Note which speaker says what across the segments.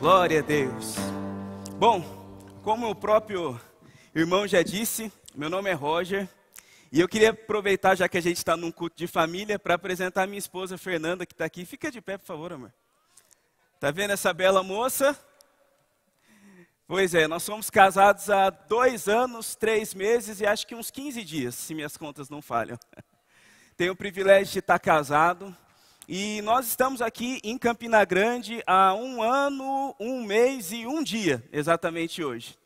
Speaker 1: Glória a Deus. Bom, como o próprio irmão já disse, meu nome é Roger. E eu queria aproveitar, já que a gente está num culto de família, para apresentar minha esposa Fernanda, que está aqui. Fica de pé, por favor, amor. Tá vendo essa bela moça? Pois é, nós somos casados há dois anos, três meses e acho que uns 15 dias, se minhas contas não falham. Tenho o privilégio de estar tá casado. E nós estamos aqui em Campina Grande há um ano, um mês e um dia, exatamente hoje.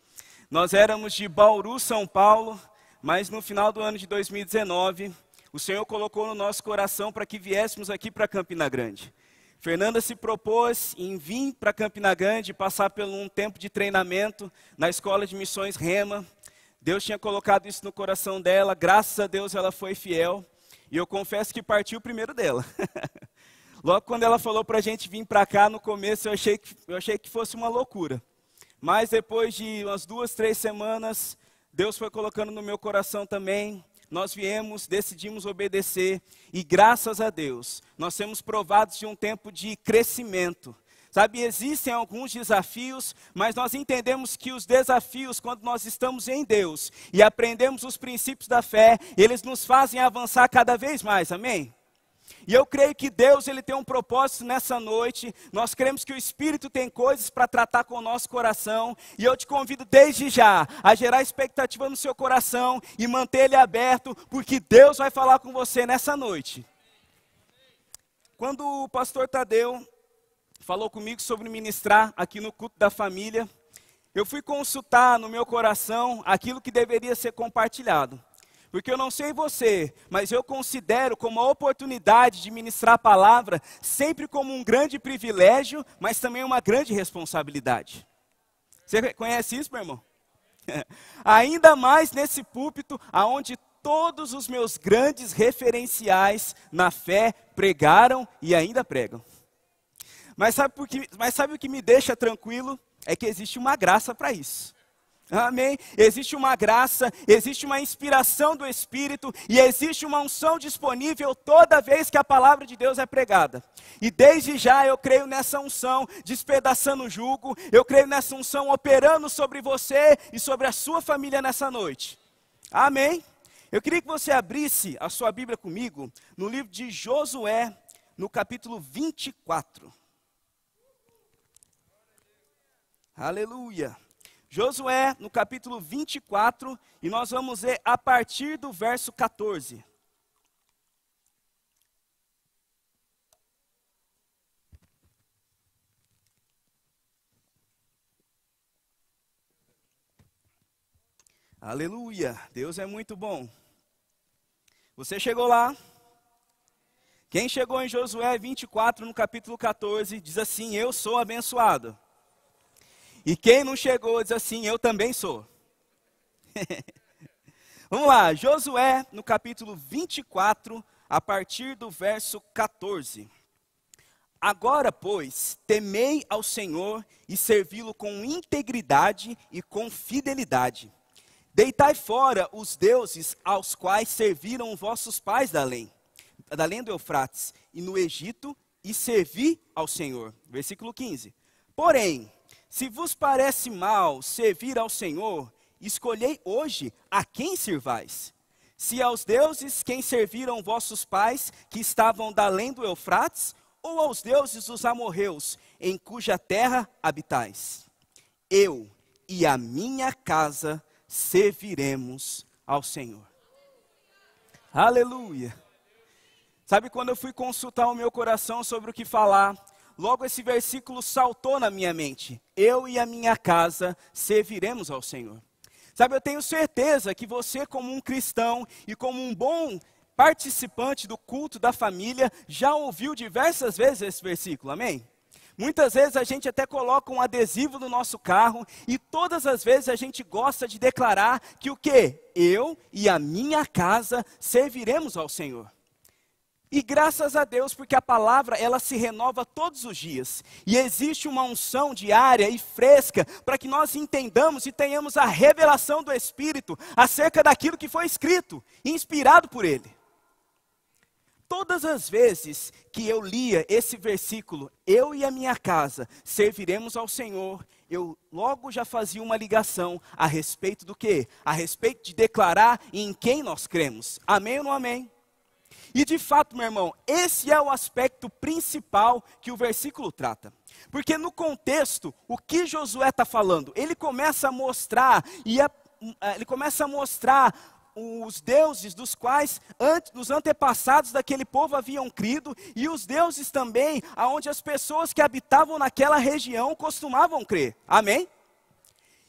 Speaker 1: Nós éramos de Bauru, São Paulo, mas no final do ano de 2019, o Senhor colocou no nosso coração para que viéssemos aqui para Campina Grande. Fernanda se propôs em vir para Campina Grande passar por um tempo de treinamento na Escola de Missões Rema. Deus tinha colocado isso no coração dela, graças a Deus ela foi fiel. E eu confesso que partiu primeiro dela. Logo quando ela falou para a gente vir para cá, no começo eu achei, que, eu achei que fosse uma loucura. Mas depois de umas duas, três semanas, Deus foi colocando no meu coração também. Nós viemos, decidimos obedecer e graças a Deus, nós temos provados de um tempo de crescimento. Sabe, existem alguns desafios, mas nós entendemos que os desafios, quando nós estamos em Deus e aprendemos os princípios da fé, eles nos fazem avançar cada vez mais, amém? E eu creio que Deus ele tem um propósito nessa noite. Nós cremos que o Espírito tem coisas para tratar com o nosso coração. E eu te convido desde já a gerar expectativa no seu coração e manter ele aberto, porque Deus vai falar com você nessa noite. Quando o pastor Tadeu falou comigo sobre ministrar aqui no culto da família, eu fui consultar no meu coração aquilo que deveria ser compartilhado. Porque eu não sei você, mas eu considero como a oportunidade de ministrar a palavra sempre como um grande privilégio, mas também uma grande responsabilidade. Você conhece isso, meu irmão? Ainda mais nesse púlpito, aonde todos os meus grandes referenciais na fé pregaram e ainda pregam. Mas sabe, mas sabe o que me deixa tranquilo? É que existe uma graça para isso. Amém? Existe uma graça, existe uma inspiração do Espírito e existe uma unção disponível toda vez que a palavra de Deus é pregada. E desde já eu creio nessa unção despedaçando o jugo, eu creio nessa unção operando sobre você e sobre a sua família nessa noite. Amém? Eu queria que você abrisse a sua Bíblia comigo no livro de Josué, no capítulo 24. Aleluia. Josué, no capítulo 24, e nós vamos ler a partir do verso 14. Aleluia, Deus é muito bom. Você chegou lá? Quem chegou em Josué 24, no capítulo 14, diz assim: Eu sou abençoado. E quem não chegou diz assim: Eu também sou. Vamos lá, Josué, no capítulo 24, a partir do verso 14. Agora, pois, temei ao Senhor e servi-lo com integridade e com fidelidade. Deitai fora os deuses aos quais serviram vossos pais da lei, da lei do Eufrates, e no Egito, e servi ao Senhor. Versículo 15. Porém, se vos parece mal servir ao Senhor, escolhei hoje a quem servais. Se aos deuses quem serviram vossos pais, que estavam da além do Eufrates, ou aos deuses dos amorreus, em cuja terra habitais. Eu e a minha casa serviremos ao Senhor. Aleluia. Sabe quando eu fui consultar o meu coração sobre o que falar, logo esse versículo saltou na minha mente. Eu e a minha casa serviremos ao Senhor. Sabe, eu tenho certeza que você, como um cristão e como um bom participante do culto da família, já ouviu diversas vezes esse versículo, amém? Muitas vezes a gente até coloca um adesivo no nosso carro e todas as vezes a gente gosta de declarar que o que eu e a minha casa serviremos ao Senhor. E graças a Deus, porque a palavra ela se renova todos os dias. E existe uma unção diária e fresca para que nós entendamos e tenhamos a revelação do Espírito acerca daquilo que foi escrito, inspirado por ele. Todas as vezes que eu lia esse versículo, eu e a minha casa serviremos ao Senhor, eu logo já fazia uma ligação a respeito do quê? A respeito de declarar em quem nós cremos. Amém ou não amém? E de fato, meu irmão, esse é o aspecto principal que o versículo trata. Porque no contexto, o que Josué está falando? Ele começa a mostrar e a, é, é, ele começa a mostrar os deuses dos quais antes, os antepassados daquele povo haviam crido e os deuses também aonde as pessoas que habitavam naquela região costumavam crer. Amém?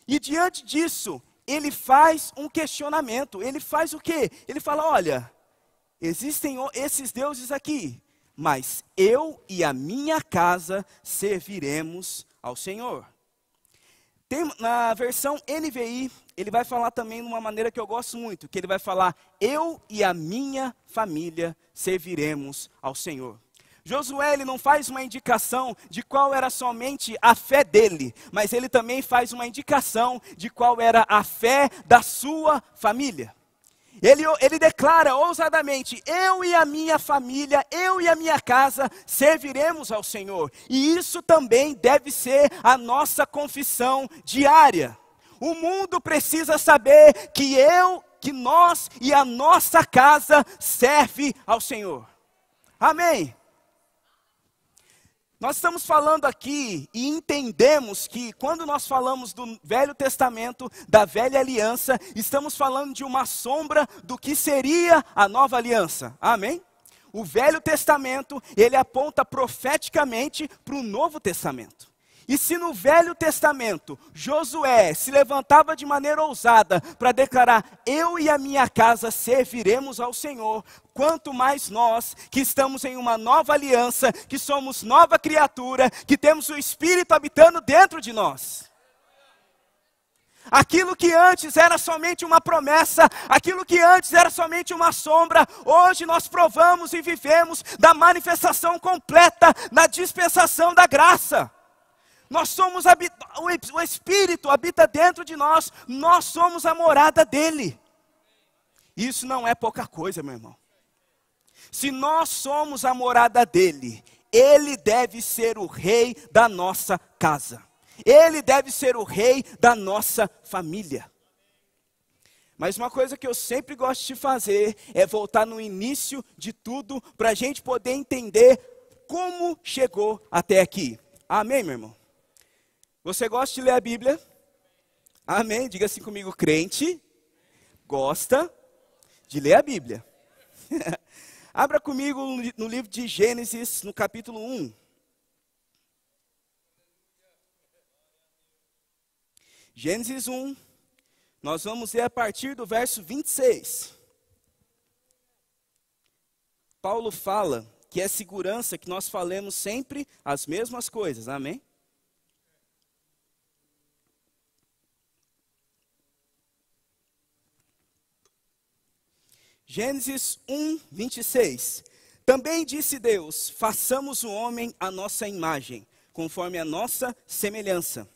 Speaker 1: E diante disso, ele faz um questionamento. Ele faz o quê? Ele fala: "Olha, existem esses deuses aqui, mas eu e a minha casa serviremos ao Senhor. Tem, na versão NVI, ele vai falar também de uma maneira que eu gosto muito, que ele vai falar: Eu e a minha família serviremos ao Senhor. Josué ele não faz uma indicação de qual era somente a fé dele, mas ele também faz uma indicação de qual era a fé da sua família. Ele, ele declara ousadamente: Eu e a minha família, eu e a minha casa serviremos ao Senhor. E isso também deve ser a nossa confissão diária. O mundo precisa saber que eu, que nós e a nossa casa serve ao Senhor. Amém. Nós estamos falando aqui e entendemos que quando nós falamos do Velho Testamento, da Velha Aliança, estamos falando de uma sombra do que seria a Nova Aliança. Amém? O Velho Testamento, ele aponta profeticamente para o Novo Testamento. E se no Velho Testamento Josué se levantava de maneira ousada para declarar: Eu e a minha casa serviremos ao Senhor, quanto mais nós que estamos em uma nova aliança, que somos nova criatura, que temos o Espírito habitando dentro de nós. Aquilo que antes era somente uma promessa, aquilo que antes era somente uma sombra, hoje nós provamos e vivemos da manifestação completa, da dispensação da graça. Nós somos o Espírito habita dentro de nós, nós somos a morada dele. Isso não é pouca coisa, meu irmão. Se nós somos a morada dele, ele deve ser o rei da nossa casa. Ele deve ser o rei da nossa família. Mas uma coisa que eu sempre gosto de fazer é voltar no início de tudo para a gente poder entender como chegou até aqui. Amém, meu irmão? Você gosta de ler a Bíblia? Amém? Diga assim comigo, crente gosta de ler a Bíblia. Abra comigo no livro de Gênesis, no capítulo 1. Gênesis 1, nós vamos ler a partir do verso 26. Paulo fala que é segurança que nós falemos sempre as mesmas coisas, amém? Gênesis 1, 26. Também disse Deus: façamos o homem à nossa imagem, conforme a nossa semelhança.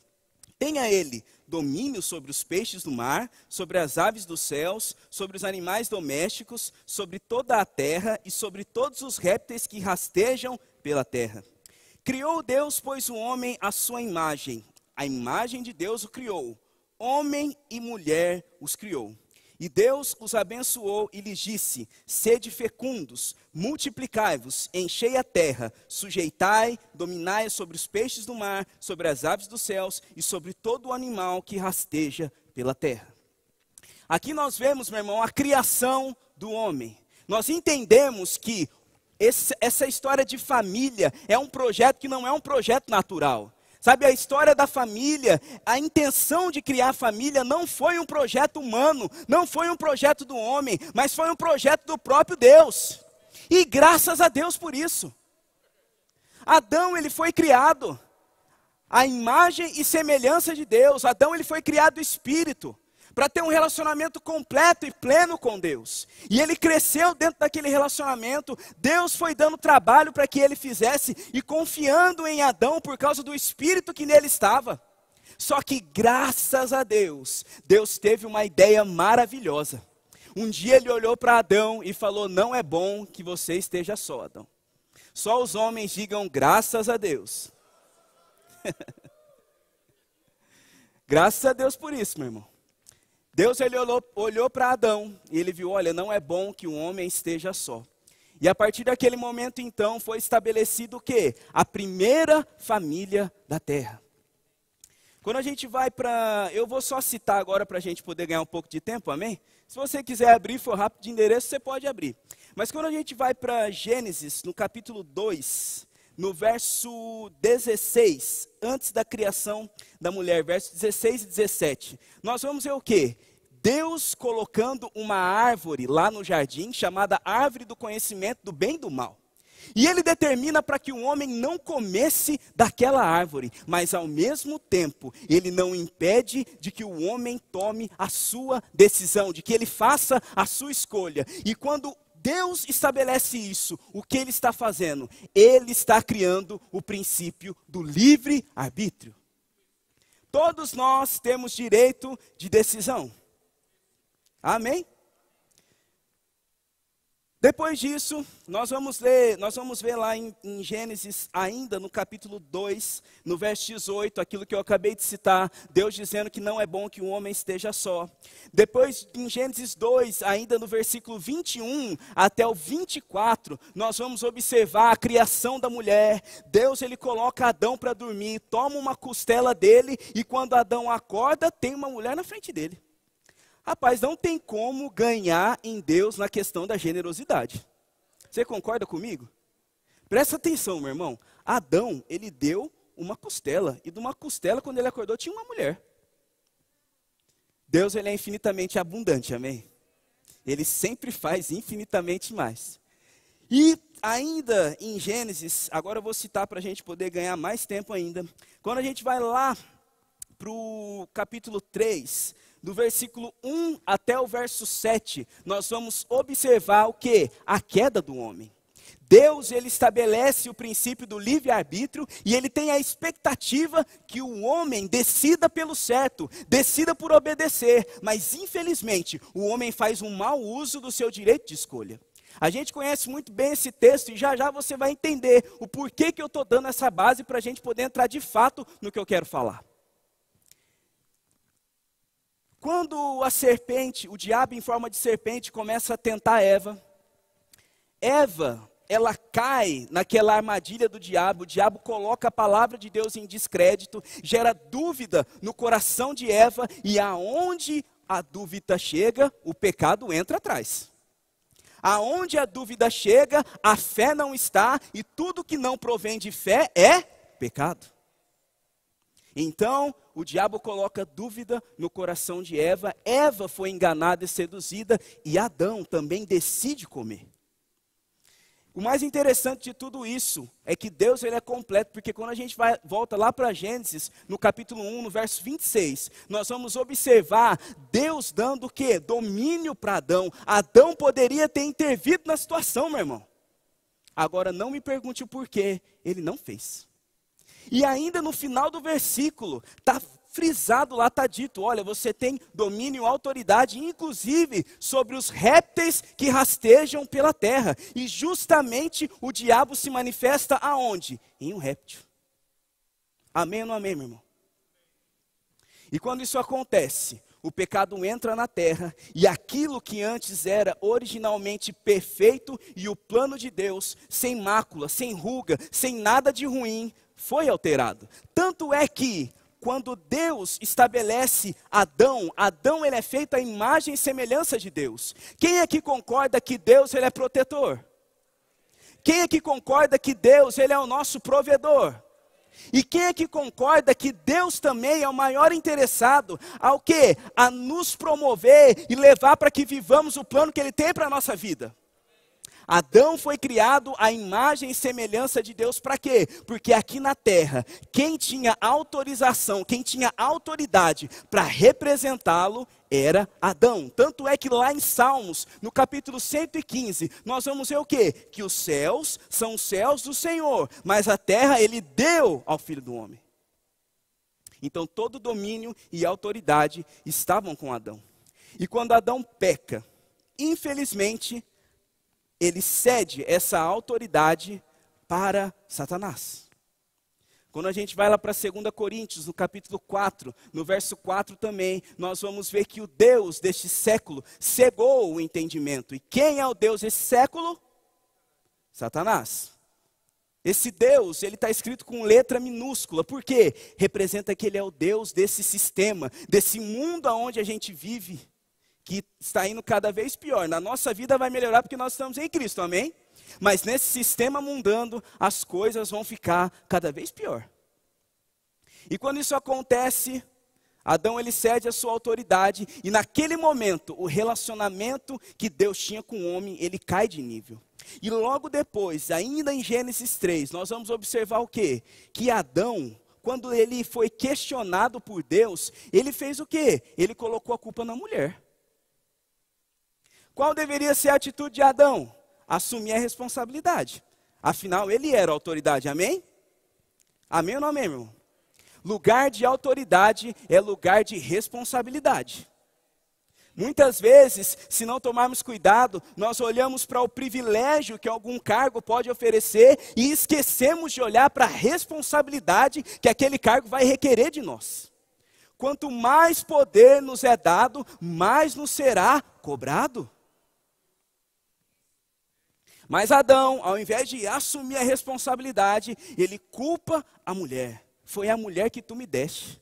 Speaker 1: Tenha ele domínio sobre os peixes do mar, sobre as aves dos céus, sobre os animais domésticos, sobre toda a terra e sobre todos os répteis que rastejam pela terra. Criou Deus, pois, o homem à sua imagem. A imagem de Deus o criou. Homem e mulher os criou. E Deus os abençoou e lhes disse: Sede fecundos, multiplicai-vos, enchei a terra, sujeitai, dominai sobre os peixes do mar, sobre as aves dos céus e sobre todo animal que rasteja pela terra. Aqui nós vemos, meu irmão, a criação do homem. Nós entendemos que esse, essa história de família é um projeto que não é um projeto natural. Sabe, a história da família, a intenção de criar família não foi um projeto humano, não foi um projeto do homem, mas foi um projeto do próprio Deus. E graças a Deus por isso. Adão, ele foi criado à imagem e semelhança de Deus. Adão, ele foi criado espírito para ter um relacionamento completo e pleno com Deus. E ele cresceu dentro daquele relacionamento, Deus foi dando trabalho para que ele fizesse e confiando em Adão por causa do espírito que nele estava. Só que graças a Deus, Deus teve uma ideia maravilhosa. Um dia ele olhou para Adão e falou: Não é bom que você esteja só, Adão. Só os homens digam graças a Deus. graças a Deus por isso, meu irmão. Deus ele olhou, olhou para Adão e ele viu: olha, não é bom que o um homem esteja só. E a partir daquele momento, então, foi estabelecido o quê? A primeira família da terra. Quando a gente vai para. Eu vou só citar agora para a gente poder ganhar um pouco de tempo, amém? Se você quiser abrir, for rápido de endereço, você pode abrir. Mas quando a gente vai para Gênesis, no capítulo 2, no verso 16, antes da criação da mulher, versos 16 e 17, nós vamos ver o quê? Deus colocando uma árvore lá no jardim, chamada árvore do conhecimento do bem e do mal. E ele determina para que o homem não comesse daquela árvore, mas ao mesmo tempo ele não impede de que o homem tome a sua decisão, de que ele faça a sua escolha. E quando Deus estabelece isso, o que ele está fazendo? Ele está criando o princípio do livre arbítrio. Todos nós temos direito de decisão. Amém? Depois disso, nós vamos ler, nós vamos ver lá em, em, Gênesis, ainda no capítulo 2, no verso 18, aquilo que eu acabei de citar, Deus dizendo que não é bom que um homem esteja só. Depois, em Gênesis 2, ainda no versículo 21 até o 24, nós vamos observar a criação da mulher. Deus ele coloca Adão para dormir, toma uma costela dele, e quando Adão acorda, tem uma mulher na frente dele. Rapaz, não tem como ganhar em Deus na questão da generosidade. Você concorda comigo? Presta atenção, meu irmão. Adão, ele deu uma costela. E de uma costela, quando ele acordou, tinha uma mulher. Deus, ele é infinitamente abundante, amém? Ele sempre faz infinitamente mais. E ainda em Gênesis, agora eu vou citar para a gente poder ganhar mais tempo ainda. Quando a gente vai lá para o capítulo 3, do versículo 1 até o verso 7, nós vamos observar o que? A queda do homem. Deus ele estabelece o princípio do livre-arbítrio e ele tem a expectativa que o homem decida pelo certo, decida por obedecer, mas infelizmente o homem faz um mau uso do seu direito de escolha. A gente conhece muito bem esse texto e já já você vai entender o porquê que eu estou dando essa base para a gente poder entrar de fato no que eu quero falar. Quando a serpente, o diabo em forma de serpente, começa a tentar Eva, Eva, ela cai naquela armadilha do diabo, o diabo coloca a palavra de Deus em descrédito, gera dúvida no coração de Eva, e aonde a dúvida chega, o pecado entra atrás. Aonde a dúvida chega, a fé não está, e tudo que não provém de fé é pecado. Então, o diabo coloca dúvida no coração de Eva, Eva foi enganada e seduzida, e Adão também decide comer. O mais interessante de tudo isso é que Deus ele é completo, porque quando a gente vai, volta lá para Gênesis, no capítulo 1, no verso 26, nós vamos observar Deus dando o quê? Domínio para Adão. Adão poderia ter intervido na situação, meu irmão. Agora não me pergunte o porquê, ele não fez. E ainda no final do versículo, está frisado lá, está dito: olha, você tem domínio, autoridade, inclusive sobre os répteis que rastejam pela terra. E justamente o diabo se manifesta aonde? Em um réptil. Amém ou não amém, meu irmão? E quando isso acontece, o pecado entra na terra e aquilo que antes era originalmente perfeito e o plano de Deus, sem mácula, sem ruga, sem nada de ruim, foi alterado. Tanto é que quando Deus estabelece Adão, Adão ele é feito à imagem e semelhança de Deus. Quem é que concorda que Deus ele é protetor? Quem é que concorda que Deus ele é o nosso provedor? E quem é que concorda que Deus também é o maior interessado ao que? A nos promover e levar para que vivamos o plano que Ele tem para a nossa vida. Adão foi criado à imagem e semelhança de Deus para quê? Porque aqui na terra, quem tinha autorização, quem tinha autoridade para representá-lo era Adão. Tanto é que lá em Salmos, no capítulo 115, nós vamos ver o quê? Que os céus são os céus do Senhor, mas a terra ele deu ao filho do homem. Então todo domínio e autoridade estavam com Adão. E quando Adão peca, infelizmente, ele cede essa autoridade para Satanás. Quando a gente vai lá para 2 Coríntios, no capítulo 4, no verso 4 também, nós vamos ver que o Deus deste século cegou o entendimento. E quem é o Deus desse século? Satanás. Esse Deus, ele está escrito com letra minúscula, por quê? Representa que ele é o Deus desse sistema, desse mundo aonde a gente vive que está indo cada vez pior. Na nossa vida vai melhorar porque nós estamos em Cristo, amém? Mas nesse sistema mundano, as coisas vão ficar cada vez pior. E quando isso acontece, Adão ele cede a sua autoridade e naquele momento o relacionamento que Deus tinha com o homem, ele cai de nível. E logo depois, ainda em Gênesis 3, nós vamos observar o quê? Que Adão, quando ele foi questionado por Deus, ele fez o quê? Ele colocou a culpa na mulher. Qual deveria ser a atitude de Adão? Assumir a responsabilidade. Afinal, ele era autoridade, amém? Amém ou não amém, irmão? Lugar de autoridade é lugar de responsabilidade. Muitas vezes, se não tomarmos cuidado, nós olhamos para o privilégio que algum cargo pode oferecer e esquecemos de olhar para a responsabilidade que aquele cargo vai requerer de nós. Quanto mais poder nos é dado, mais nos será cobrado. Mas Adão, ao invés de assumir a responsabilidade, ele culpa a mulher. Foi a mulher que tu me deste.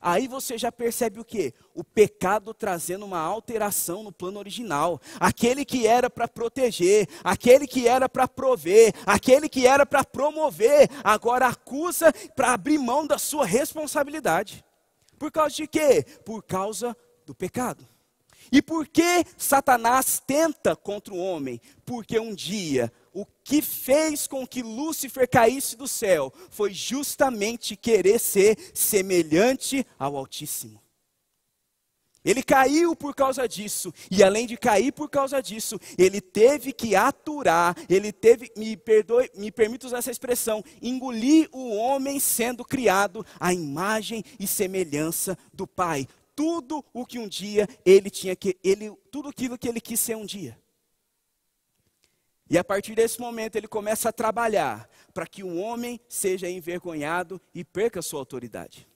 Speaker 1: Aí você já percebe o que? O pecado trazendo uma alteração no plano original. Aquele que era para proteger, aquele que era para prover, aquele que era para promover, agora acusa para abrir mão da sua responsabilidade. Por causa de quê? Por causa do pecado. E por que Satanás tenta contra o homem? Porque um dia o que fez com que Lúcifer caísse do céu foi justamente querer ser semelhante ao Altíssimo. Ele caiu por causa disso, e além de cair por causa disso, ele teve que aturar, ele teve, me perdoe, me permita usar essa expressão, engolir o homem sendo criado à imagem e semelhança do Pai tudo o que um dia ele tinha que ele tudo aquilo que ele quis ser um dia. E a partir desse momento ele começa a trabalhar para que o homem seja envergonhado e perca sua autoridade.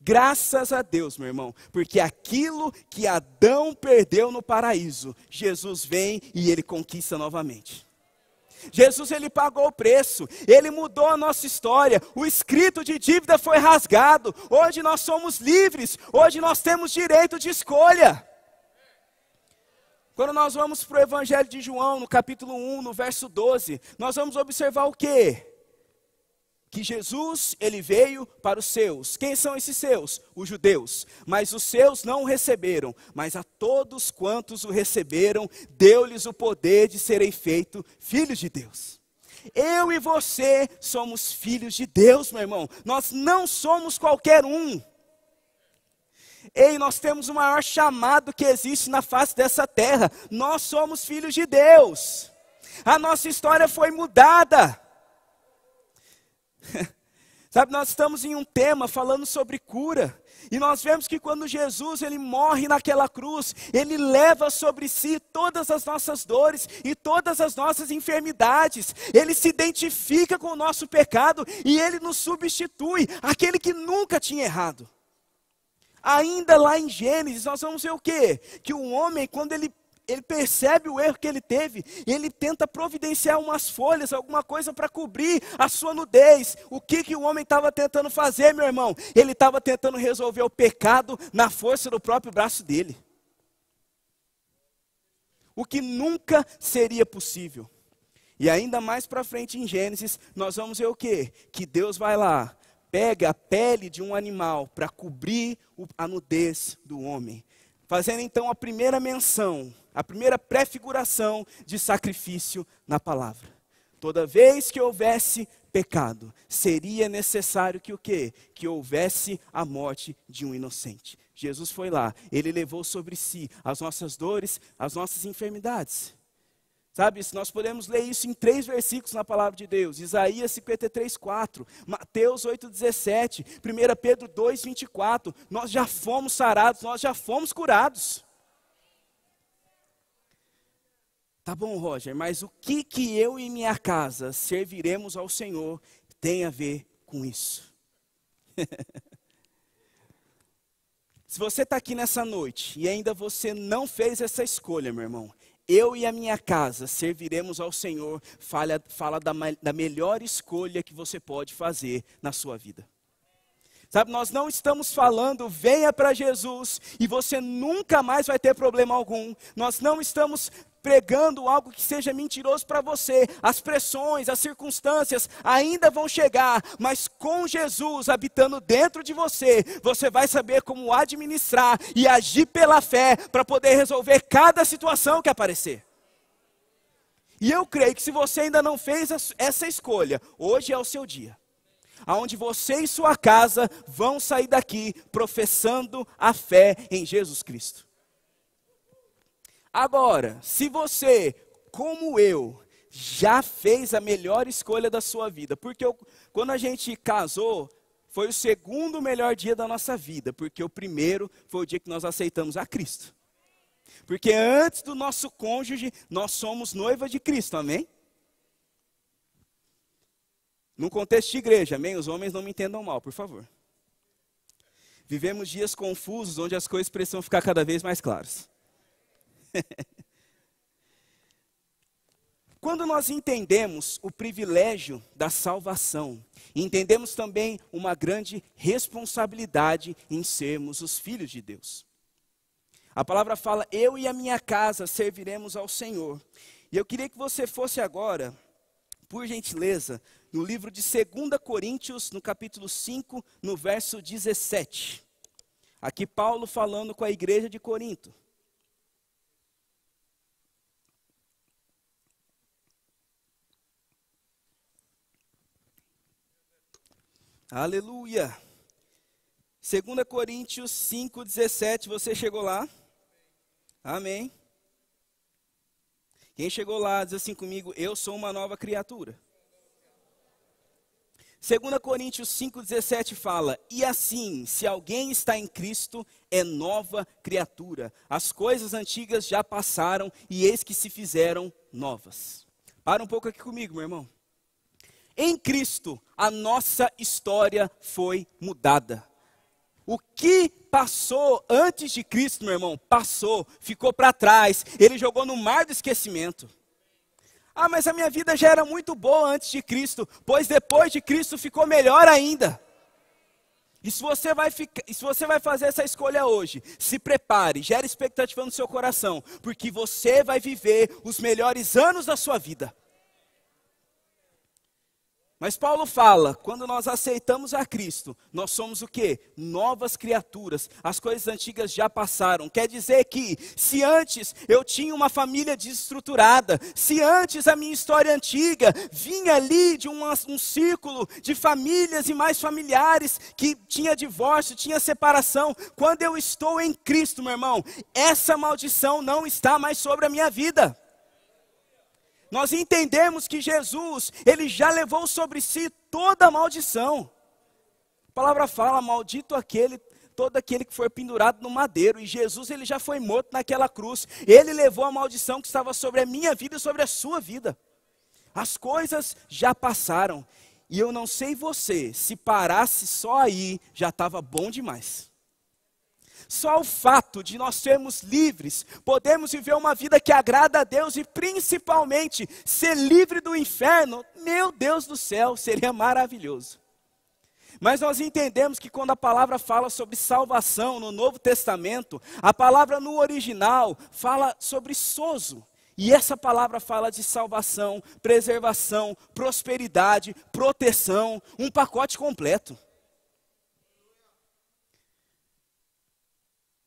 Speaker 1: Graças a Deus, meu irmão, porque aquilo que Adão perdeu no paraíso, Jesus vem e ele conquista novamente. Jesus ele pagou o preço, ele mudou a nossa história, o escrito de dívida foi rasgado. Hoje nós somos livres, hoje nós temos direito de escolha. Quando nós vamos para o Evangelho de João, no capítulo 1, no verso 12, nós vamos observar o quê? que Jesus ele veio para os seus. Quem são esses seus? Os judeus. Mas os seus não o receberam, mas a todos quantos o receberam, deu-lhes o poder de serem feitos filhos de Deus. Eu e você somos filhos de Deus, meu irmão. Nós não somos qualquer um. Ei, nós temos o maior chamado que existe na face dessa terra. Nós somos filhos de Deus. A nossa história foi mudada. Sabe, nós estamos em um tema falando sobre cura, e nós vemos que quando Jesus ele morre naquela cruz, ele leva sobre si todas as nossas dores e todas as nossas enfermidades. Ele se identifica com o nosso pecado e ele nos substitui, aquele que nunca tinha errado. Ainda lá em Gênesis, nós vamos ver o quê? Que o homem, quando ele ele percebe o erro que ele teve e ele tenta providenciar umas folhas, alguma coisa para cobrir a sua nudez. O que, que o homem estava tentando fazer, meu irmão? Ele estava tentando resolver o pecado na força do próprio braço dele. O que nunca seria possível. E ainda mais para frente em Gênesis, nós vamos ver o que? Que Deus vai lá, pega a pele de um animal para cobrir a nudez do homem. Fazendo então a primeira menção a primeira prefiguração de sacrifício na palavra. Toda vez que houvesse pecado, seria necessário que o quê? Que houvesse a morte de um inocente. Jesus foi lá, ele levou sobre si as nossas dores, as nossas enfermidades. Sabe, nós podemos ler isso em três versículos na palavra de Deus: Isaías 53, 4, Mateus 8, 17, 1 Pedro 2, 24. Nós já fomos sarados, nós já fomos curados. Tá bom, Roger, mas o que que eu e minha casa serviremos ao Senhor tem a ver com isso? Se você está aqui nessa noite e ainda você não fez essa escolha, meu irmão, eu e a minha casa serviremos ao Senhor, fala, fala da, da melhor escolha que você pode fazer na sua vida. Sabe, nós não estamos falando, venha para Jesus e você nunca mais vai ter problema algum. Nós não estamos pregando algo que seja mentiroso para você. As pressões, as circunstâncias ainda vão chegar, mas com Jesus habitando dentro de você, você vai saber como administrar e agir pela fé para poder resolver cada situação que aparecer. E eu creio que se você ainda não fez essa escolha, hoje é o seu dia aonde você e sua casa vão sair daqui professando a fé em Jesus Cristo. Agora, se você, como eu, já fez a melhor escolha da sua vida, porque eu, quando a gente casou, foi o segundo melhor dia da nossa vida, porque o primeiro foi o dia que nós aceitamos a Cristo. Porque antes do nosso cônjuge, nós somos noiva de Cristo, amém? Num contexto de igreja, amém? Os homens não me entendam mal, por favor. Vivemos dias confusos onde as coisas precisam ficar cada vez mais claras. Quando nós entendemos o privilégio da salvação, entendemos também uma grande responsabilidade em sermos os filhos de Deus. A palavra fala: Eu e a minha casa serviremos ao Senhor. E eu queria que você fosse agora, por gentileza, no livro de 2 Coríntios, no capítulo 5, no verso 17. Aqui Paulo falando com a igreja de Corinto. Aleluia. 2 Coríntios 5, 17. você chegou lá? Amém. Quem chegou lá diz assim comigo: Eu sou uma nova criatura. 2 Coríntios 5,17 fala: E assim, se alguém está em Cristo, é nova criatura. As coisas antigas já passaram e eis que se fizeram novas. Para um pouco aqui comigo, meu irmão. Em Cristo, a nossa história foi mudada. O que passou antes de Cristo, meu irmão, passou, ficou para trás. Ele jogou no mar do esquecimento. Ah, mas a minha vida já era muito boa antes de Cristo, pois depois de Cristo ficou melhor ainda. E se você vai, ficar, se você vai fazer essa escolha hoje, se prepare, gere expectativa no seu coração, porque você vai viver os melhores anos da sua vida. Mas Paulo fala, quando nós aceitamos a Cristo, nós somos o quê? Novas criaturas. As coisas antigas já passaram. Quer dizer que, se antes eu tinha uma família desestruturada, se antes a minha história antiga vinha ali de um, um círculo de famílias e mais familiares que tinha divórcio, tinha separação, quando eu estou em Cristo, meu irmão, essa maldição não está mais sobre a minha vida nós entendemos que Jesus, ele já levou sobre si toda a maldição. A palavra fala: maldito aquele todo aquele que foi pendurado no madeiro. E Jesus, ele já foi morto naquela cruz. Ele levou a maldição que estava sobre a minha vida e sobre a sua vida. As coisas já passaram. E eu não sei você, se parasse só aí, já estava bom demais. Só o fato de nós sermos livres, podemos viver uma vida que agrada a Deus e principalmente ser livre do inferno, meu Deus do céu, seria maravilhoso. Mas nós entendemos que quando a palavra fala sobre salvação no Novo Testamento, a palavra no original fala sobre sozo. E essa palavra fala de salvação, preservação, prosperidade, proteção, um pacote completo.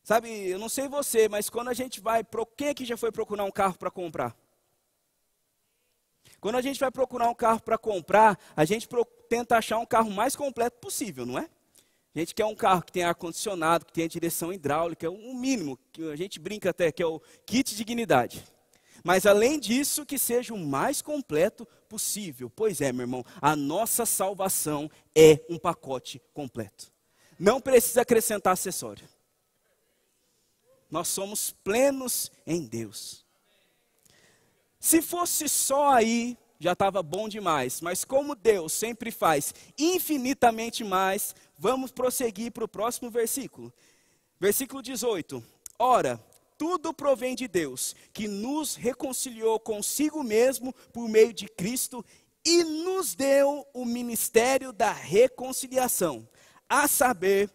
Speaker 1: Sabe, eu não sei você, mas quando a gente vai. Quem que já foi procurar um carro para comprar? Quando a gente vai procurar um carro para comprar, a gente tenta achar um carro mais completo possível, não é? A gente quer um carro que tenha ar-condicionado, que tenha direção hidráulica, um mínimo, que a gente brinca até, que é o kit dignidade. Mas além disso, que seja o mais completo possível. Pois é, meu irmão, a nossa salvação é um pacote completo. Não precisa acrescentar acessório. Nós somos plenos em Deus. Se fosse só aí, já estava bom demais. Mas como Deus sempre faz infinitamente mais, vamos prosseguir para o próximo versículo. Versículo 18. Ora, tudo provém de Deus, que nos reconciliou consigo mesmo por meio de Cristo e nos deu o ministério da reconciliação, a saber,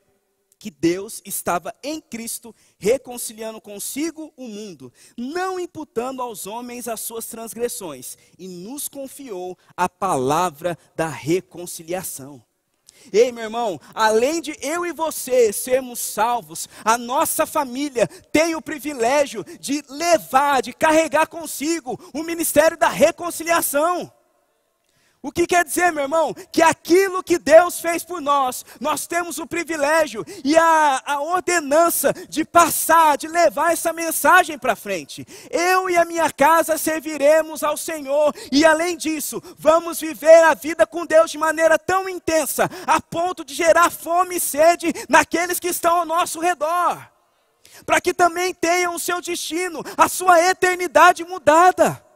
Speaker 1: que Deus estava em Cristo reconciliando consigo o mundo, não imputando aos homens as suas transgressões, e nos confiou a palavra da reconciliação. Ei, meu irmão, além de eu e você sermos salvos, a nossa família tem o privilégio de levar, de carregar consigo o ministério da reconciliação. O que quer dizer, meu irmão? Que aquilo que Deus fez por nós, nós temos o privilégio e a, a ordenança de passar, de levar essa mensagem para frente. Eu e a minha casa serviremos ao Senhor e, além disso, vamos viver a vida com Deus de maneira tão intensa, a ponto de gerar fome e sede naqueles que estão ao nosso redor, para que também tenham o seu destino, a sua eternidade mudada.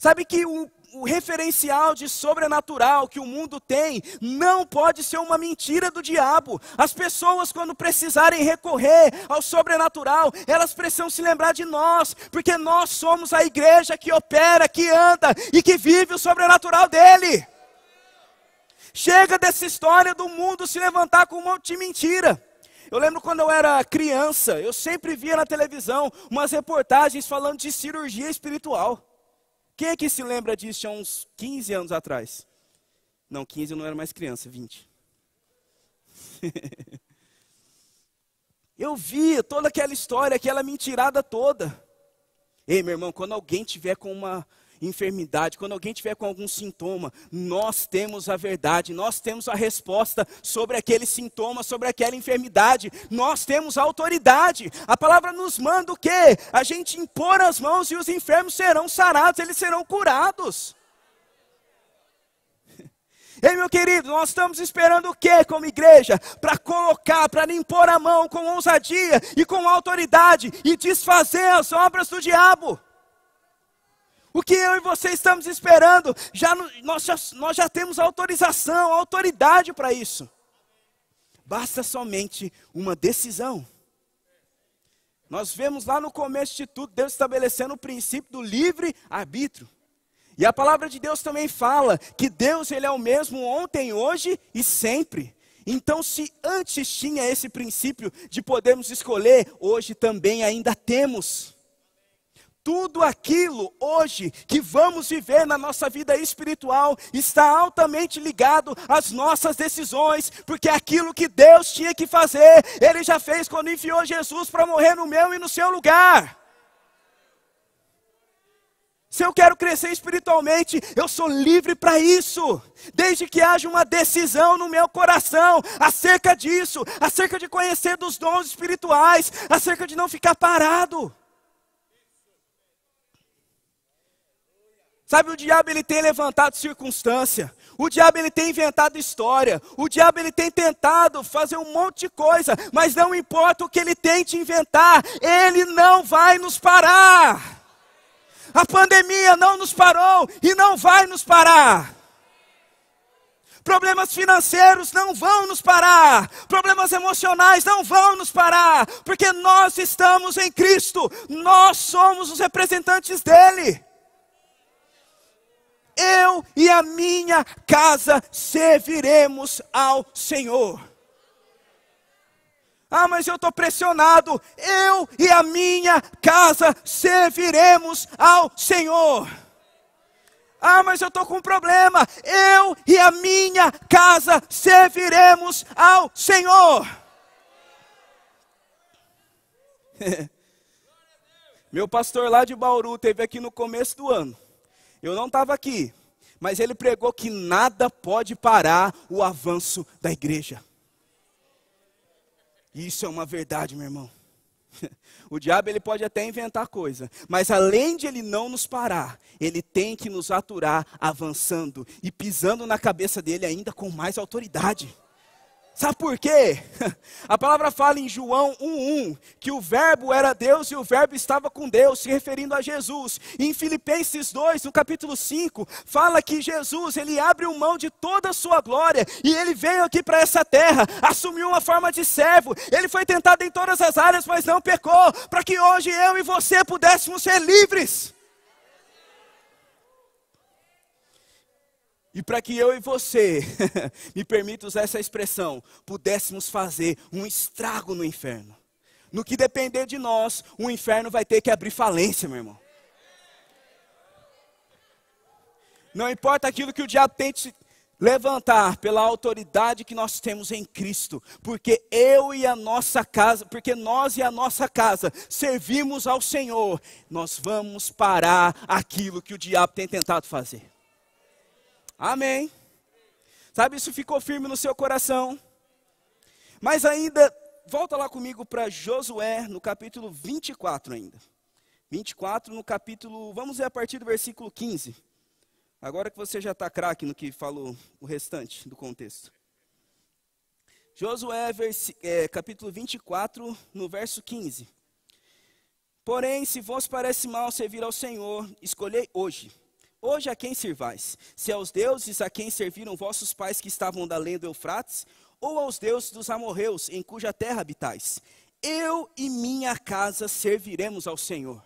Speaker 1: Sabe que o, o referencial de sobrenatural que o mundo tem não pode ser uma mentira do diabo. As pessoas, quando precisarem recorrer ao sobrenatural, elas precisam se lembrar de nós, porque nós somos a igreja que opera, que anda e que vive o sobrenatural dele. Chega dessa história do mundo se levantar com um monte de mentira. Eu lembro quando eu era criança, eu sempre via na televisão umas reportagens falando de cirurgia espiritual é que se lembra disso há uns 15 anos atrás? Não, 15 eu não era mais criança, 20. eu vi toda aquela história, aquela mentirada toda. Ei, meu irmão, quando alguém tiver com uma enfermidade, quando alguém tiver com algum sintoma, nós temos a verdade, nós temos a resposta sobre aquele sintoma, sobre aquela enfermidade, nós temos a autoridade. A palavra nos manda o quê? A gente impor as mãos e os enfermos serão sarados, eles serão curados. Ei, meu querido, nós estamos esperando o que como igreja? Para colocar, para impor a mão com ousadia e com autoridade e desfazer as obras do diabo. O que eu e você estamos esperando? Já, nós, já, nós já temos autorização, autoridade para isso. Basta somente uma decisão. Nós vemos lá no começo de tudo Deus estabelecendo o princípio do livre arbítrio. E a palavra de Deus também fala que Deus ele é o mesmo ontem, hoje e sempre. Então, se antes tinha esse princípio de podermos escolher, hoje também ainda temos. Tudo aquilo hoje que vamos viver na nossa vida espiritual está altamente ligado às nossas decisões, porque é aquilo que Deus tinha que fazer, Ele já fez quando enviou Jesus para morrer no meu e no seu lugar. Se eu quero crescer espiritualmente, eu sou livre para isso, desde que haja uma decisão no meu coração acerca disso, acerca de conhecer dos dons espirituais, acerca de não ficar parado. Sabe, o diabo ele tem levantado circunstância, o diabo ele tem inventado história, o diabo ele tem tentado fazer um monte de coisa, mas não importa o que ele tente inventar, ele não vai nos parar. A pandemia não nos parou e não vai nos parar. Problemas financeiros não vão nos parar, problemas emocionais não vão nos parar, porque nós estamos em Cristo, nós somos os representantes dEle eu e a minha casa serviremos ao Senhor. Ah, mas eu estou pressionado. Eu e a minha casa serviremos ao Senhor. Ah, mas eu estou com um problema. Eu e a minha casa serviremos ao Senhor. Meu pastor lá de Bauru teve aqui no começo do ano. Eu não estava aqui, mas ele pregou que nada pode parar o avanço da igreja. Isso é uma verdade, meu irmão. O diabo ele pode até inventar coisa, mas além de ele não nos parar, ele tem que nos aturar avançando e pisando na cabeça dele ainda com mais autoridade. Sabe por quê? A palavra fala em João 1:1 que o verbo era Deus e o verbo estava com Deus, se referindo a Jesus. E em Filipenses 2, no capítulo 5, fala que Jesus, ele abriu mão de toda a sua glória e ele veio aqui para essa terra, assumiu uma forma de servo. Ele foi tentado em todas as áreas, mas não pecou, para que hoje eu e você pudéssemos ser livres. E para que eu e você, me permita usar essa expressão, pudéssemos fazer um estrago no inferno. No que depender de nós, o inferno vai ter que abrir falência, meu irmão. Não importa aquilo que o diabo tente levantar pela autoridade que nós temos em Cristo, porque eu e a nossa casa, porque nós e a nossa casa servimos ao Senhor, nós vamos parar aquilo que o diabo tem tentado fazer. Amém. Sabe, isso ficou firme no seu coração. Mas ainda, volta lá comigo para Josué, no capítulo 24 ainda. 24 no capítulo, vamos ver a partir do versículo 15. Agora que você já está craque no que falou o restante do contexto. Josué, vers, é, capítulo 24, no verso 15. Porém, se vos parece mal servir ao Senhor, escolhei hoje Hoje a quem servais? Se é aos deuses a quem serviram vossos pais que estavam da lenda do Eufrates, ou aos deuses dos amorreus, em cuja terra habitais? Eu e minha casa serviremos ao Senhor.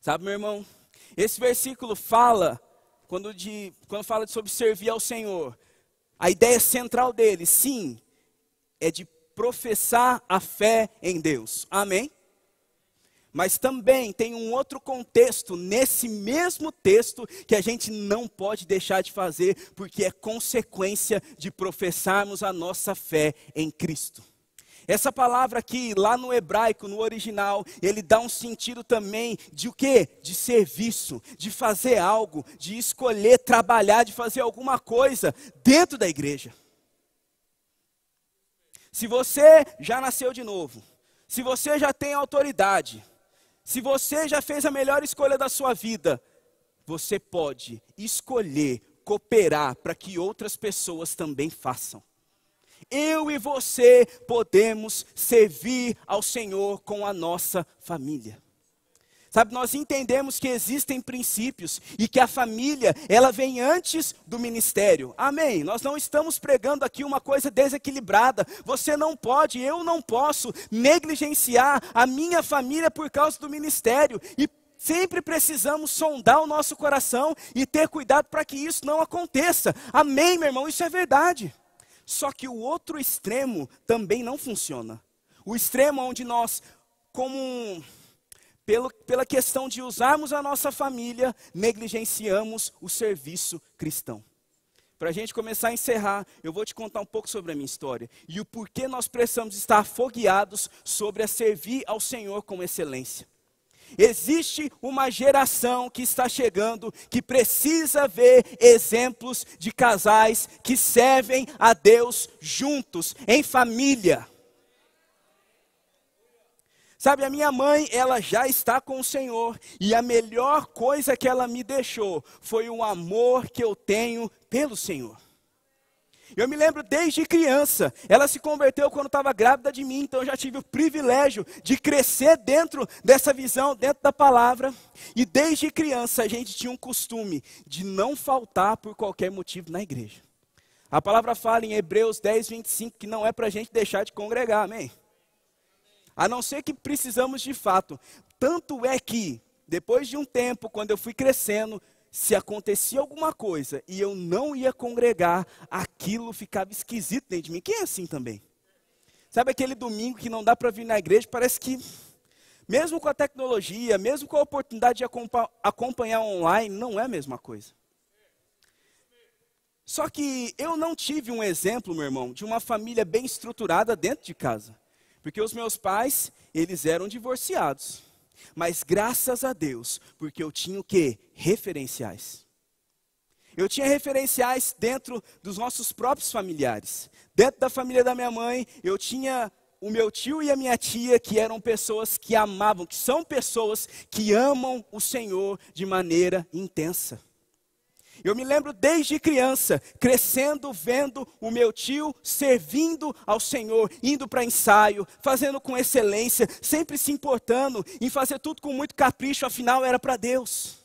Speaker 1: Sabe, meu irmão? Esse versículo fala, quando, de, quando fala sobre servir ao Senhor, a ideia central dele, sim, é de professar a fé em Deus. Amém? Mas também tem um outro contexto nesse mesmo texto que a gente não pode deixar de fazer, porque é consequência de professarmos a nossa fé em Cristo. Essa palavra aqui, lá no hebraico, no original, ele dá um sentido também de o quê? De serviço, de fazer algo, de escolher trabalhar, de fazer alguma coisa dentro da igreja. Se você já nasceu de novo, se você já tem autoridade, se você já fez a melhor escolha da sua vida, você pode escolher cooperar para que outras pessoas também façam. Eu e você podemos servir ao Senhor com a nossa família. Sabe, nós entendemos que existem princípios e que a família, ela vem antes do ministério. Amém. Nós não estamos pregando aqui uma coisa desequilibrada. Você não pode, eu não posso negligenciar a minha família por causa do ministério e Sempre precisamos sondar o nosso coração e ter cuidado para que isso não aconteça. Amém, meu irmão? Isso é verdade. Só que o outro extremo também não funciona. O extremo onde nós, como um, pelo, pela questão de usarmos a nossa família, negligenciamos o serviço cristão. Para a gente começar a encerrar, eu vou te contar um pouco sobre a minha história e o porquê nós precisamos estar afogueados sobre a servir ao Senhor com excelência. Existe uma geração que está chegando que precisa ver exemplos de casais que servem a Deus juntos, em família. Sabe, a minha mãe, ela já está com o Senhor, e a melhor coisa que ela me deixou foi o amor que eu tenho pelo Senhor. Eu me lembro desde criança, ela se converteu quando estava grávida de mim, então eu já tive o privilégio de crescer dentro dessa visão, dentro da palavra. E desde criança a gente tinha um costume de não faltar por qualquer motivo na igreja. A palavra fala em Hebreus 10, 25 que não é para a gente deixar de congregar, amém? A não ser que precisamos de fato. Tanto é que, depois de um tempo, quando eu fui crescendo, se acontecia alguma coisa e eu não ia congregar, aquilo ficava esquisito dentro de mim. Quem é assim também? Sabe aquele domingo que não dá para vir na igreja? Parece que, mesmo com a tecnologia, mesmo com a oportunidade de acompanhar online, não é a mesma coisa. Só que eu não tive um exemplo, meu irmão, de uma família bem estruturada dentro de casa. Porque os meus pais, eles eram divorciados. Mas graças a Deus, porque eu tinha o quê? Referenciais. Eu tinha referenciais dentro dos nossos próprios familiares. Dentro da família da minha mãe, eu tinha o meu tio e a minha tia, que eram pessoas que amavam, que são pessoas que amam o Senhor de maneira intensa. Eu me lembro desde criança, crescendo, vendo o meu tio servindo ao Senhor, indo para ensaio, fazendo com excelência, sempre se importando em fazer tudo com muito capricho, afinal era para Deus.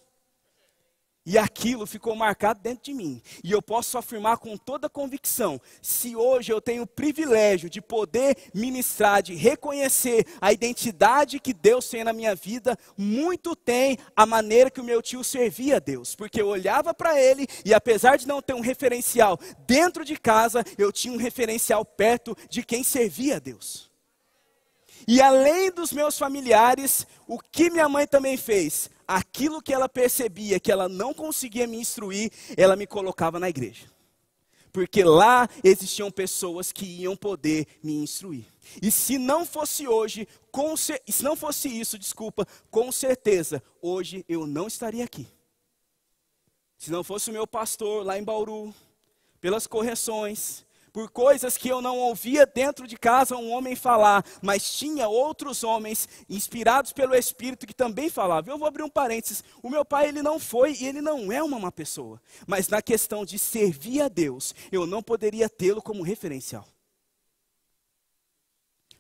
Speaker 1: E aquilo ficou marcado dentro de mim. E eu posso afirmar com toda convicção: se hoje eu tenho o privilégio de poder ministrar, de reconhecer a identidade que Deus tem na minha vida, muito tem a maneira que o meu tio servia a Deus. Porque eu olhava para ele e, apesar de não ter um referencial dentro de casa, eu tinha um referencial perto de quem servia a Deus. E além dos meus familiares, o que minha mãe também fez? Aquilo que ela percebia que ela não conseguia me instruir, ela me colocava na igreja. Porque lá existiam pessoas que iam poder me instruir. E se não fosse hoje, com, se não fosse isso, desculpa, com certeza, hoje eu não estaria aqui. Se não fosse o meu pastor lá em Bauru, pelas correções, por coisas que eu não ouvia dentro de casa um homem falar, mas tinha outros homens inspirados pelo Espírito que também falavam. Eu vou abrir um parênteses. O meu pai, ele não foi e ele não é uma má pessoa, mas na questão de servir a Deus, eu não poderia tê-lo como referencial.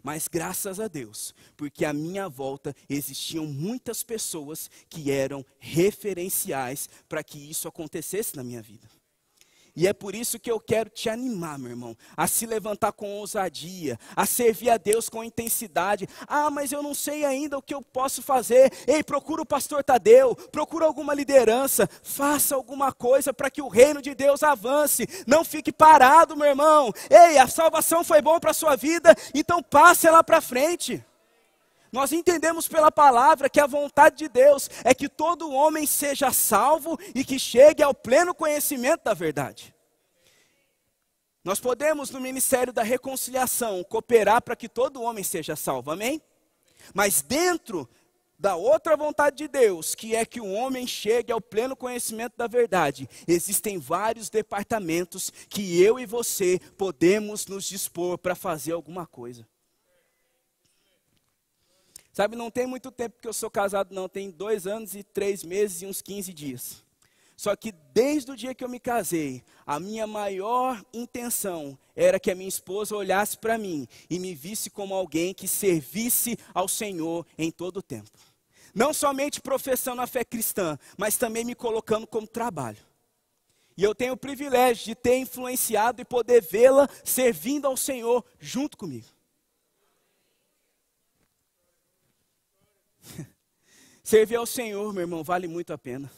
Speaker 1: Mas graças a Deus, porque à minha volta existiam muitas pessoas que eram referenciais para que isso acontecesse na minha vida. E é por isso que eu quero te animar, meu irmão, a se levantar com ousadia, a servir a Deus com intensidade. Ah, mas eu não sei ainda o que eu posso fazer. Ei, procura o pastor Tadeu, procura alguma liderança, faça alguma coisa para que o reino de Deus avance. Não fique parado, meu irmão. Ei, a salvação foi bom para a sua vida, então passe lá para frente. Nós entendemos pela palavra que a vontade de Deus é que todo homem seja salvo e que chegue ao pleno conhecimento da verdade. Nós podemos, no ministério da reconciliação, cooperar para que todo homem seja salvo, amém? Mas dentro da outra vontade de Deus, que é que o homem chegue ao pleno conhecimento da verdade, existem vários departamentos que eu e você podemos nos dispor para fazer alguma coisa. Sabe, não tem muito tempo que eu sou casado, não. Tem dois anos e três meses e uns 15 dias. Só que desde o dia que eu me casei, a minha maior intenção era que a minha esposa olhasse para mim e me visse como alguém que servisse ao Senhor em todo o tempo. Não somente professando a fé cristã, mas também me colocando como trabalho. E eu tenho o privilégio de ter influenciado e poder vê-la servindo ao Senhor junto comigo. Servir ao Senhor, meu irmão, vale muito a pena.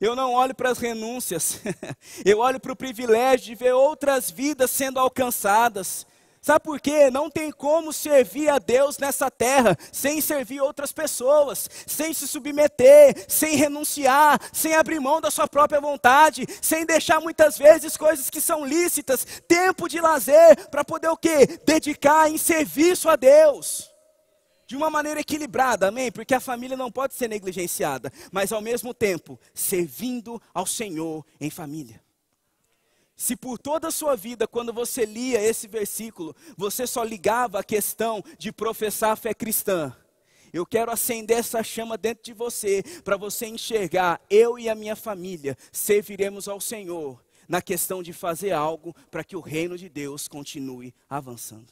Speaker 1: Eu não olho para as renúncias, eu olho para o privilégio de ver outras vidas sendo alcançadas. Sabe por quê? Não tem como servir a Deus nessa terra sem servir outras pessoas, sem se submeter, sem renunciar, sem abrir mão da sua própria vontade, sem deixar muitas vezes coisas que são lícitas, tempo de lazer para poder o quê? Dedicar em serviço a Deus de uma maneira equilibrada, amém? Porque a família não pode ser negligenciada, mas ao mesmo tempo servindo ao Senhor em família. Se por toda a sua vida, quando você lia esse versículo, você só ligava a questão de professar a fé cristã, eu quero acender essa chama dentro de você, para você enxergar, eu e a minha família serviremos ao Senhor na questão de fazer algo para que o reino de Deus continue avançando.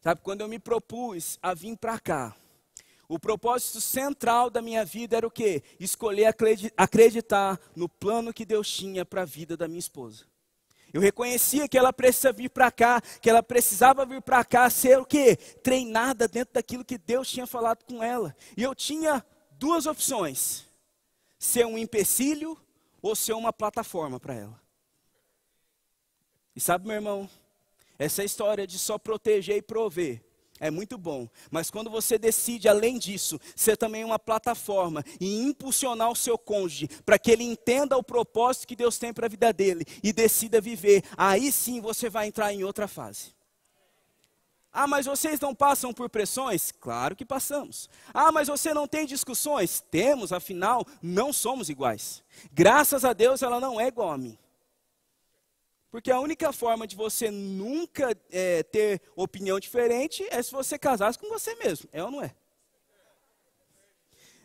Speaker 1: Sabe, quando eu me propus a vir para cá, o propósito central da minha vida era o quê? Escolher acreditar no plano que Deus tinha para a vida da minha esposa. Eu reconhecia que ela precisava vir para cá, que ela precisava vir para cá ser o quê? Treinada dentro daquilo que Deus tinha falado com ela. E eu tinha duas opções: ser um empecilho ou ser uma plataforma para ela. E sabe, meu irmão, essa história de só proteger e prover é muito bom, mas quando você decide, além disso, ser também uma plataforma e impulsionar o seu cônjuge para que ele entenda o propósito que Deus tem para a vida dele e decida viver, aí sim você vai entrar em outra fase. Ah, mas vocês não passam por pressões? Claro que passamos. Ah, mas você não tem discussões? Temos, afinal, não somos iguais. Graças a Deus ela não é igual a mim. Porque a única forma de você nunca é, ter opinião diferente é se você casasse com você mesmo. É ou não é?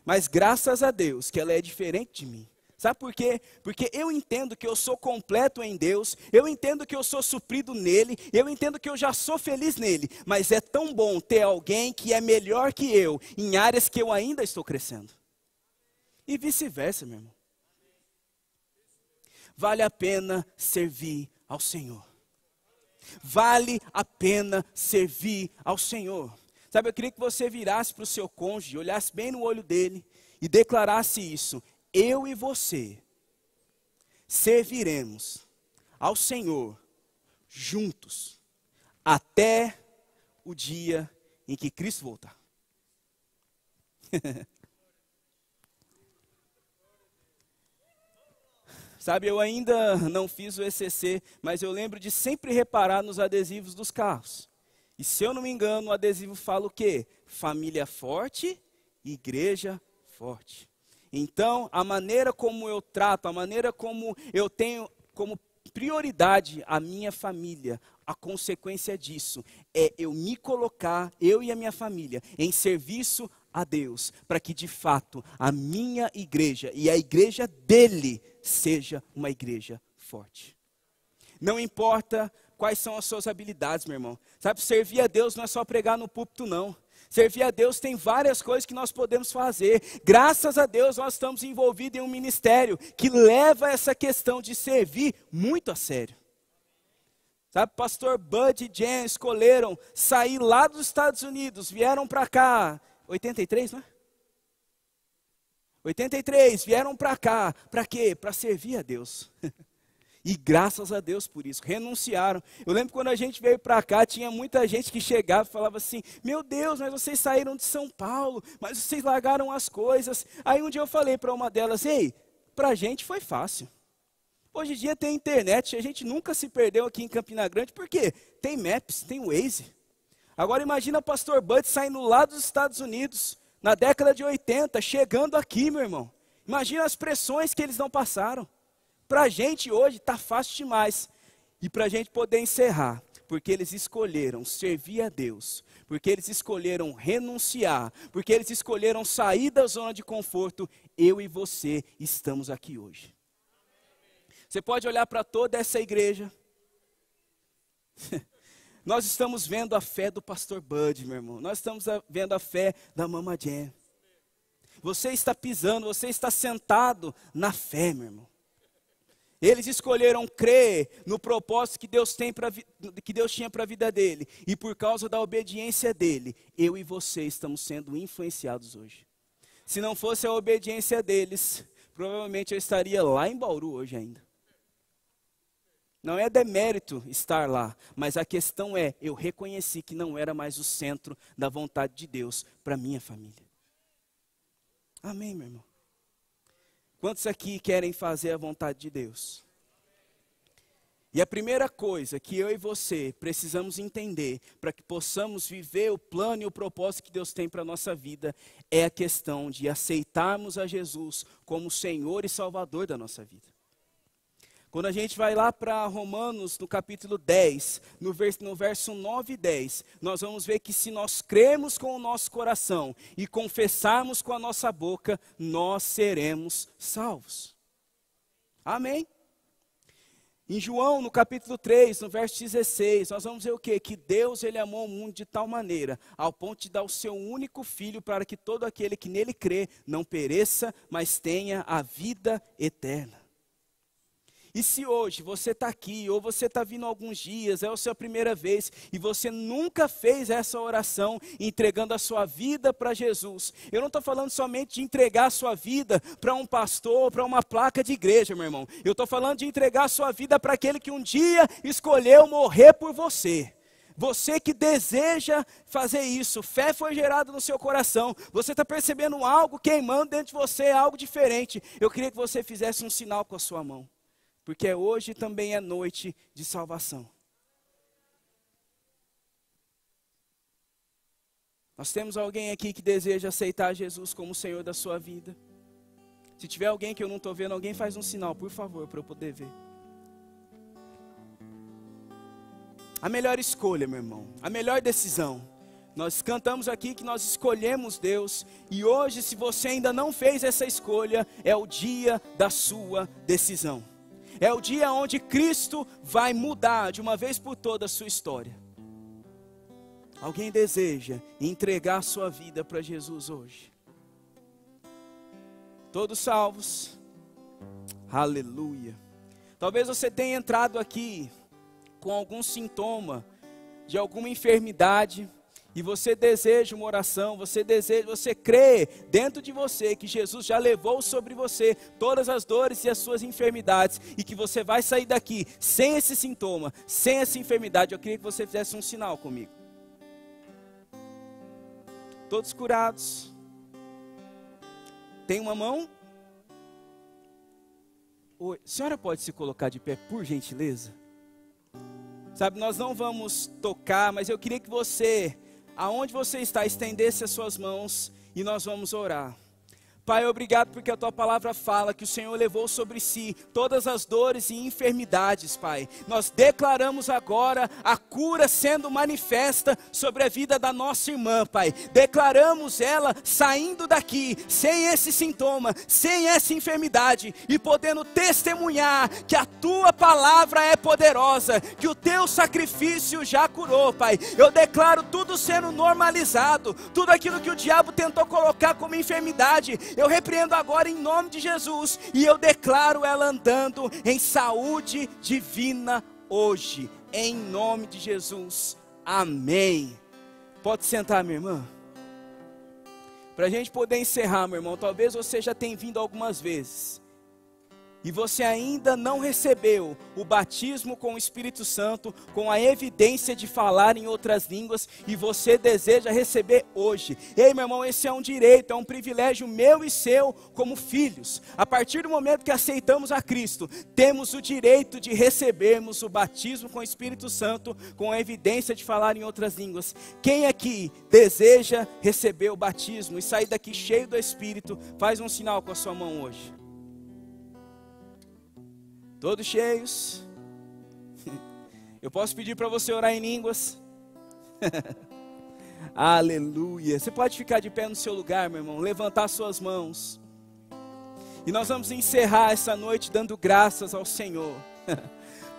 Speaker 1: Mas graças a Deus que ela é diferente de mim. Sabe por quê? Porque eu entendo que eu sou completo em Deus, eu entendo que eu sou suprido nele, eu entendo que eu já sou feliz nele, mas é tão bom ter alguém que é melhor que eu em áreas que eu ainda estou crescendo. E vice-versa, meu irmão. Vale a pena servir ao Senhor. Vale a pena servir ao Senhor. Sabe, eu queria que você virasse para o seu cônjuge, olhasse bem no olho dele e declarasse isso: Eu e você serviremos ao Senhor juntos até o dia em que Cristo voltar. Sabe, eu ainda não fiz o ECC, mas eu lembro de sempre reparar nos adesivos dos carros. E se eu não me engano, o adesivo fala o quê? Família forte, igreja forte. Então, a maneira como eu trato, a maneira como eu tenho como prioridade a minha família, a consequência disso é eu me colocar, eu e a minha família, em serviço a Deus, para que de fato a minha igreja e a igreja dele seja uma igreja forte. Não importa quais são as suas habilidades, meu irmão. Sabe, servir a Deus não é só pregar no púlpito, não. Servir a Deus tem várias coisas que nós podemos fazer. Graças a Deus nós estamos envolvidos em um ministério que leva essa questão de servir muito a sério. Sabe, pastor Bud e Jen escolheram sair lá dos Estados Unidos, vieram para cá, 83, não é? 83 vieram para cá, para quê? Para servir a Deus. E graças a Deus por isso, renunciaram. Eu lembro quando a gente veio para cá, tinha muita gente que chegava e falava assim: Meu Deus, mas vocês saíram de São Paulo, mas vocês largaram as coisas. Aí um dia eu falei para uma delas: Ei, para a gente foi fácil. Hoje em dia tem internet, a gente nunca se perdeu aqui em Campina Grande, porque tem Maps, tem Waze. Agora imagina o pastor Bud saindo lá dos Estados Unidos, na década de 80, chegando aqui, meu irmão. Imagina as pressões que eles não passaram. Para a gente hoje está fácil demais. E para a gente poder encerrar, porque eles escolheram servir a Deus, porque eles escolheram renunciar, porque eles escolheram sair da zona de conforto, eu e você estamos aqui hoje. Você pode olhar para toda essa igreja. Nós estamos vendo a fé do pastor Bud, meu irmão. Nós estamos vendo a fé da Mama Jen. Você está pisando, você está sentado na fé, meu irmão. Eles escolheram crer no propósito que Deus, tem pra, que Deus tinha para a vida dele. E por causa da obediência dele, eu e você estamos sendo influenciados hoje. Se não fosse a obediência deles, provavelmente eu estaria lá em Bauru hoje ainda. Não é demérito estar lá, mas a questão é: eu reconheci que não era mais o centro da vontade de Deus para minha família. Amém, meu irmão? Quantos aqui querem fazer a vontade de Deus? E a primeira coisa que eu e você precisamos entender para que possamos viver o plano e o propósito que Deus tem para a nossa vida é a questão de aceitarmos a Jesus como Senhor e Salvador da nossa vida. Quando a gente vai lá para Romanos, no capítulo 10, no verso, no verso 9 e 10, nós vamos ver que se nós cremos com o nosso coração e confessarmos com a nossa boca, nós seremos salvos. Amém? Em João, no capítulo 3, no verso 16, nós vamos ver o quê? Que Deus ele amou o mundo de tal maneira, ao ponto de dar o seu único filho para que todo aquele que nele crê não pereça, mas tenha a vida eterna. E se hoje você está aqui, ou você está vindo alguns dias, é a sua primeira vez, e você nunca fez essa oração entregando a sua vida para Jesus, eu não estou falando somente de entregar a sua vida para um pastor, para uma placa de igreja, meu irmão. Eu estou falando de entregar a sua vida para aquele que um dia escolheu morrer por você. Você que deseja fazer isso, fé foi gerada no seu coração. Você está percebendo algo queimando dentro de você, algo diferente. Eu queria que você fizesse um sinal com a sua mão porque hoje também é noite de salvação. Nós temos alguém aqui que deseja aceitar Jesus como o Senhor da sua vida. Se tiver alguém que eu não estou vendo, alguém faz um sinal, por favor, para eu poder ver. A melhor escolha, meu irmão, a melhor decisão. Nós cantamos aqui que nós escolhemos Deus, e hoje, se você ainda não fez essa escolha, é o dia da sua decisão. É o dia onde Cristo vai mudar de uma vez por toda a sua história. Alguém deseja entregar sua vida para Jesus hoje? Todos salvos? Aleluia. Talvez você tenha entrado aqui com algum sintoma de alguma enfermidade e você deseja uma oração, você deseja, você crê dentro de você que Jesus já levou sobre você todas as dores e as suas enfermidades e que você vai sair daqui sem esse sintoma, sem essa enfermidade, eu queria que você fizesse um sinal comigo. Todos curados. Tem uma mão? Oi. Senhora pode se colocar de pé, por gentileza? Sabe, nós não vamos tocar, mas eu queria que você aonde você está, estendesse as suas mãos e nós vamos orar. Pai, obrigado porque a tua palavra fala que o Senhor levou sobre si todas as dores e enfermidades, Pai. Nós declaramos agora a cura sendo manifesta sobre a vida da nossa irmã, Pai. Declaramos ela saindo daqui sem esse sintoma, sem essa enfermidade e podendo testemunhar que a tua palavra é poderosa, que o teu sacrifício já curou, Pai. Eu declaro tudo sendo normalizado, tudo aquilo que o diabo tentou colocar como enfermidade eu repreendo agora em nome de Jesus e eu declaro ela andando em saúde divina hoje, em nome de Jesus. Amém. Pode sentar, minha irmã. Para a gente poder encerrar, meu irmão, talvez você já tenha vindo algumas vezes e você ainda não recebeu o batismo com o Espírito Santo, com a evidência de falar em outras línguas, e você deseja receber hoje. Ei, meu irmão, esse é um direito, é um privilégio meu e seu como filhos. A partir do momento que aceitamos a Cristo, temos o direito de recebermos o batismo com o Espírito Santo, com a evidência de falar em outras línguas. Quem aqui deseja receber o batismo e sair daqui cheio do Espírito, faz um sinal com a sua mão hoje. Todos cheios. Eu posso pedir para você orar em línguas? Aleluia. Você pode ficar de pé no seu lugar, meu irmão. Levantar suas mãos. E nós vamos encerrar essa noite dando graças ao Senhor.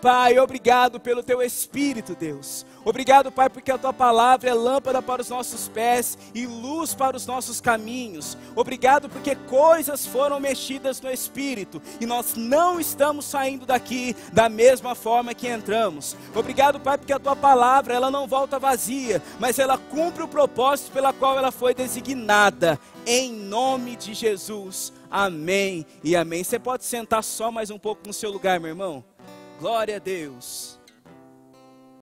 Speaker 1: Pai, obrigado pelo teu Espírito, Deus. Obrigado, Pai, porque a tua palavra é lâmpada para os nossos pés e luz para os nossos caminhos. Obrigado porque coisas foram mexidas no Espírito e nós não estamos saindo daqui da mesma forma que entramos. Obrigado, Pai, porque a tua palavra ela não volta vazia, mas ela cumpre o propósito pela qual ela foi designada. Em nome de Jesus. Amém e amém. Você pode sentar só mais um pouco no seu lugar, meu irmão. Glória a Deus.